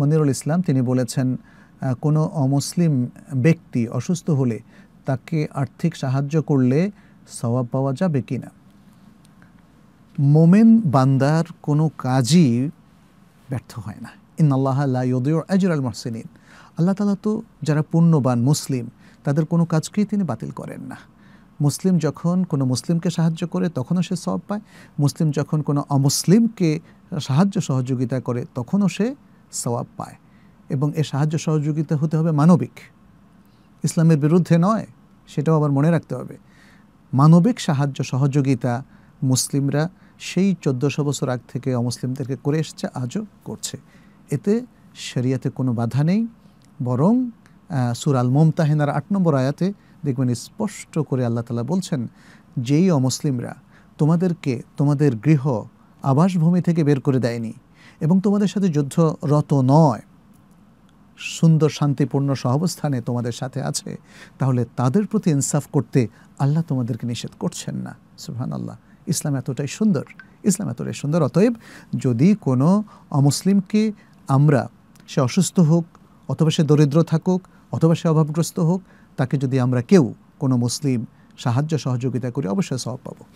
মনিরুল ইসলাম তিনি বলেছেন কোনো অমুসলিম ব্যক্তি অসুস্থ হলে তাকে আর্থিক সাহায্য করলে সবাব পাওয়া যাবে কি না মোমেন বান্দার কোনো কাজই ব্যর্থ হয় না ইন আল্লাহ লাইদুর আজর আল মহসিনিন আল্লাহ তালা তো যারা পুণ্যবান মুসলিম তাদের কোনো কাজকেই তিনি বাতিল করেন না মুসলিম যখন কোনো মুসলিমকে সাহায্য করে তখনও সে সব পায় মুসলিম যখন কোনো অমুসলিমকে সাহায্য সহযোগিতা করে তখনও সে সওয়াব পায় এবং এ সাহায্য সহযোগিতা হতে হবে মানবিক ইসলামের বিরুদ্ধে নয় সেটাও আবার মনে রাখতে হবে মানবিক সাহায্য সহযোগিতা মুসলিমরা সেই চোদ্দোশো বছর আগ থেকে অমুসলিমদেরকে করে এসছে আজও করছে এতে শরিয়াতে কোনো বাধা নেই বরং সুরাল মোমতাহেনার আট নম্বর আয়াতে দেখবেন স্পষ্ট করে আল্লাহ তালা বলছেন যেই অমুসলিমরা তোমাদেরকে তোমাদের গৃহ আবাসভূমি থেকে বের করে দেয়নি এবং তোমাদের সাথে যুদ্ধরত নয় সুন্দর শান্তিপূর্ণ সহাবস্থানে তোমাদের সাথে আছে তাহলে তাদের প্রতি ইনসাফ করতে আল্লাহ তোমাদেরকে নিষেধ করছেন না সুহান আল্লাহ ইসলাম এতটাই সুন্দর ইসলাম এতটাই সুন্দর অতএব যদি কোনো অমুসলিমকে আমরা সে অসুস্থ হোক অথবা সে দরিদ্র থাকুক অথবা সে অভাবগ্রস্ত হোক তাকে যদি আমরা কেউ কোনো মুসলিম সাহায্য সহযোগিতা করি অবশ্যই সব পাবো